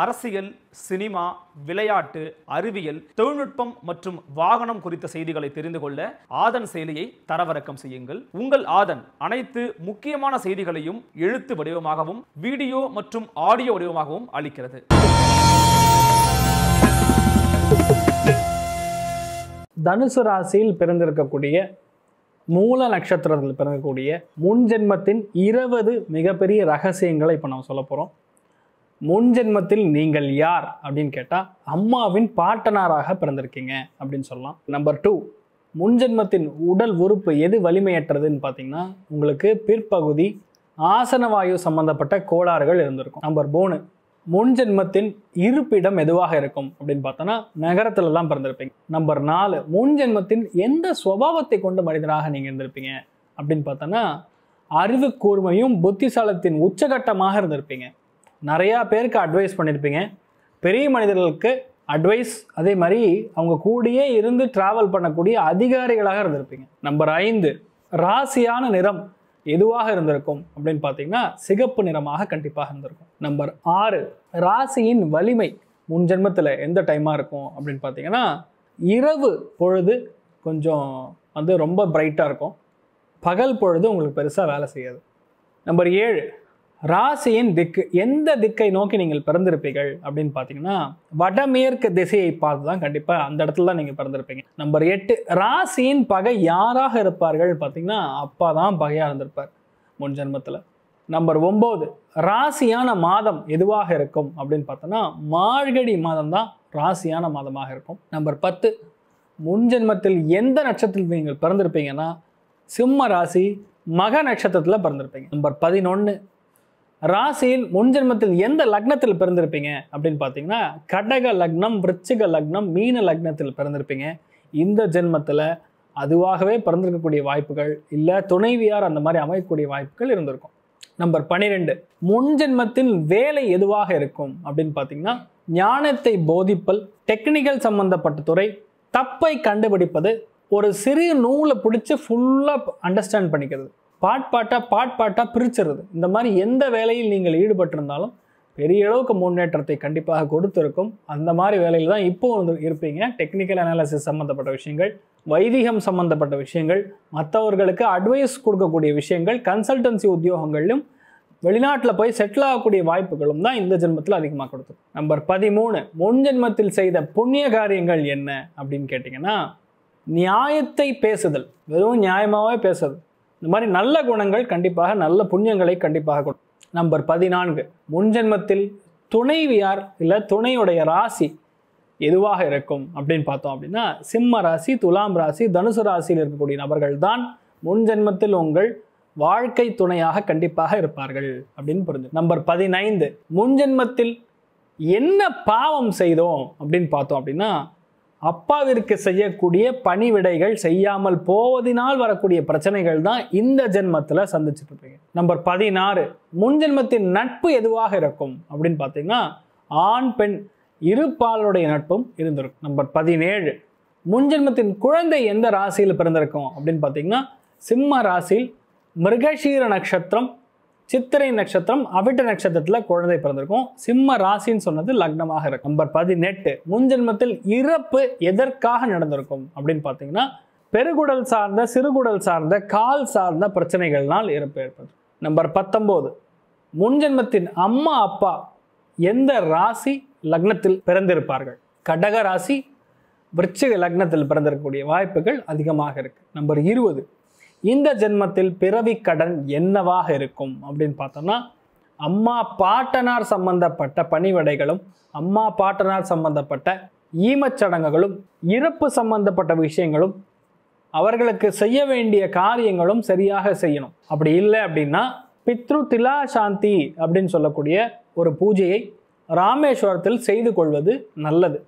அரசியல் சினிமா விளையாட்டு அறிவியல் தொழில்நுட்பம் மற்றும் வாகனம் குறித்த செய்திகளை தெரிந்து கொள்ள ஆதன் செயலியை தரவிறக்கம் செய்யுங்கள் உங்கள் ஆதன் அனைத்து முக்கியமான செய்திகளையும் எழுத்து வடிவமாகவும் வீடியோ மற்றும் ஆடியோ வடிவமாகவும் அளிக்கிறது தனுசு ராசியில் பிறந்திருக்கக்கூடிய மூல நட்சத்திரத்தில் பிறந்தக்கூடிய முன்ஜென்மத்தின் இருபது மிகப்பெரிய ரகசியங்களை இப்போ நம்ம சொல்ல போகிறோம் முன் ஜென்மத்தில் நீங்கள் யார் அப்படின்னு கேட்டால் அம்மாவின் பாட்டனாராக பிறந்திருக்கீங்க அப்படின்னு சொல்லலாம் நம்பர் டூ முன்ஜென்மத்தின் உடல் உறுப்பு எது வலிமையற்றதுன்னு பார்த்தீங்கன்னா உங்களுக்கு பிற்பகுதி ஆசனவாயு சம்பந்தப்பட்ட கோளாறுகள் இருந்திருக்கும் நம்பர் மூணு முன்ஜென்மத்தின் இருப்பிடம் எதுவாக இருக்கும் அப்படின்னு பார்த்தோன்னா நகரத்துல தான் பிறந்திருப்பீங்க நம்பர் நாலு முன்ஜென்மத்தின் எந்த சுவாவத்தை கொண்டு மனிதனாக நீங்கள் இருந்திருப்பீங்க அப்படின்னு பார்த்தோன்னா அறிவு கூர்மையும் புத்திசாலத்தின் உச்சகட்டமாக இருந்திருப்பீங்க நிறையா பேருக்கு அட்வைஸ் பண்ணியிருப்பீங்க பெரிய மனிதர்களுக்கு அட்வைஸ் அதே மாதிரி அவங்க கூடியே இருந்து ட்ராவல் பண்ணக்கூடிய அதிகாரிகளாக இருந்திருப்பீங்க நம்பர் ஐந்து ராசியான நிறம் எதுவாக இருந்திருக்கும் அப்படின்னு பார்த்தீங்கன்னா சிகப்பு நிறமாக கண்டிப்பாக இருந்திருக்கும் நம்பர் ஆறு ராசியின் வலிமை முன் ஜென்மத்தில் எந்த டைமாக இருக்கும் அப்படின்னு பார்த்தீங்கன்னா இரவு பொழுது கொஞ்சம் வந்து ரொம்ப பிரைட்டாக இருக்கும் பகல் பொழுது உங்களுக்கு பெருசாக வேலை செய்யாது நம்பர் ஏழு ராசியின் திக்கு எந்த திக்கை நோக்கி நீங்கள் பிறந்திருப்பீர்கள் அப்படின்னு பார்த்தீங்கன்னா வடமேற்கு திசையை பார்த்து தான் கண்டிப்பாக அந்த இடத்துல தான் நீங்கள் பிறந்திருப்பீங்க நம்பர் எட்டு ராசியின் பகை யாராக இருப்பார்கள் பார்த்தீங்கன்னா அப்பா தான் பகையாக இருந்திருப்பார் முன் ஜென்மத்தில் நம்பர் ஒம்பது ராசியான மாதம் எதுவாக இருக்கும் அப்படின்னு பார்த்தோன்னா மார்கழி மாதம் தான் ராசியான மாதமாக இருக்கும் நம்பர் பத்து முன் ஜென்மத்தில் எந்த நட்சத்திரத்தில் நீங்கள் பிறந்திருப்பீங்கன்னா சிம்ம ராசி மக நட்சத்திரத்தில் பிறந்திருப்பீங்க நம்பர் பதினொன்று ராசியில் முன்ஜென்மத்தில் எந்த லக்னத்தில் பிறந்திருப்பீங்க அப்படின்னு பார்த்தீங்கன்னா கடக லக்னம் விருச்சிக லக்னம் மீன லக்னத்தில் பிறந்திருப்பீங்க இந்த ஜென்மத்தில் அதுவாகவே பிறந்திருக்கக்கூடிய வாய்ப்புகள் இல்லை துணைவியார் அந்த மாதிரி அமையக்கூடிய வாய்ப்புகள் இருந்திருக்கும் நம்பர் பன்னிரெண்டு முன்ஜென்மத்தின் வேலை எதுவாக இருக்கும் அப்படின்னு பார்த்தீங்கன்னா ஞானத்தை போதிப்பல் டெக்னிக்கல் சம்பந்தப்பட்ட துறை தப்பை கண்டுபிடிப்பது ஒரு சிறு நூலை பிடிச்சி ஃபுல்லாக அண்டர்ஸ்டாண்ட் பண்ணிக்கிறது பாட்பாட்டாக பாட்பாட்டாக பாட் பாட்டாக பிரிச்சிருது இந்த மாதிரி எந்த வேலையில் நீங்கள் ஈடுபட்டிருந்தாலும் பெரிய அளவுக்கு முன்னேற்றத்தை கண்டிப்பாக கொடுத்துருக்கும் அந்த மாதிரி வேலையில் தான் இப்போ வந்து இருப்பீங்க டெக்னிக்கல் அனாலிசிஸ் சம்மந்தப்பட்ட விஷயங்கள் வைதிகம் சம்மந்தப்பட்ட விஷயங்கள் மற்றவர்களுக்கு அட்வைஸ் கொடுக்கக்கூடிய விஷயங்கள் கன்சல்டன்சி உத்தியோகங்களிலும் வெளிநாட்டில் போய் செட்டில் ஆகக்கூடிய வாய்ப்புகளும் தான் இந்த ஜென்மத்தில் அதிகமாக கொடுத்தது நம்பர் பதிமூணு முன் ஜென்மத்தில் செய்த புண்ணிய காரியங்கள் என்ன அப்படின்னு கேட்டிங்கன்னா நியாயத்தை பேசுதல் வெறும் நியாயமாகவே பேசுது இந்த மாதிரி நல்ல குணங்கள் கண்டிப்பாக நல்ல புண்ணியங்களை கண்டிப்பாக கொடுக்கும் நம்பர் பதினான்கு முன்ஜென்மத்தில் துணைவியார் இல்லை துணையுடைய ராசி எதுவாக இருக்கும் அப்படின்னு பார்த்தோம் அப்படின்னா சிம்ம ராசி துலாம் ராசி தனுசு ராசியில் இருக்கக்கூடிய நபர்கள் தான் முன்ஜென்மத்தில் உங்கள் வாழ்க்கை துணையாக கண்டிப்பாக இருப்பார்கள் அப்படின்னு புரிஞ்சு நம்பர் பதினைந்து முன்ஜென்மத்தில் என்ன பாவம் செய்தோம் அப்படின்னு பார்த்தோம் அப்படின்னா அப்பாவிற்கு செய்யக்கூடிய பணிவிடைகள் செய்யாமல் போவதினால் வரக்கூடிய பிரச்சனைகள் தான் இந்த ஜென்மத்தில் சந்திச்சுட்டு இருப்பீங்க நம்பர் பதினாறு முன் ஜென்மத்தின் நட்பு எதுவாக இருக்கும் அப்படின்னு பார்த்தீங்கன்னா ஆண் பெண் இரு நட்பும் இருந்திருக்கும் நம்பர் பதினேழு முன் ஜென்மத்தின் குழந்தை எந்த ராசியில் பிறந்திருக்கும் அப்படின்னு பார்த்தீங்கன்னா சிம்ம ராசியில் மிருகஷீர நட்சத்திரம் சித்திரை நட்சத்திரம் அவிட்ட நட்சத்திரத்தில் குழந்தை பிறந்திருக்கும் சிம்ம ராசின்னு சொன்னது லக்னமாக இருக்கும் நம்பர் பதினெட்டு முன்ஜென்மத்தில் இறப்பு எதற்காக நடந்திருக்கும் அப்படின்னு பார்த்தீங்கன்னா பெருகுடல் சார்ந்த சிறுகுடல் சார்ந்த கால் சார்ந்த பிரச்சனைகள்னால் இறப்பு ஏற்படும் நம்பர் பத்தொம்போது முன்ஜென்மத்தின் அம்மா அப்பா எந்த ராசி லக்னத்தில் பிறந்திருப்பார்கள் கடக ராசி விருச்சிக லக்னத்தில் பிறந்திருக்கக்கூடிய வாய்ப்புகள் அதிகமாக இருக்கு நம்பர் இருபது இந்த ஜென்மத்தில் பிறவி கடன் என்னவாக இருக்கும் அப்படின்னு பார்த்தோம்னா அம்மா பாட்டனார் சம்பந்தப்பட்ட பணிவடைகளும் அம்மா பாட்டனார் சம்பந்தப்பட்ட ஈமச்சடங்குகளும் இறப்பு சம்பந்தப்பட்ட விஷயங்களும் அவர்களுக்கு செய்ய வேண்டிய காரியங்களும் சரியாக செய்யணும் அப்படி இல்லை அப்படின்னா பித்ரு திலா சாந்தி அப்படின்னு சொல்லக்கூடிய ஒரு பூஜையை ராமேஸ்வரத்தில் செய்து கொள்வது நல்லது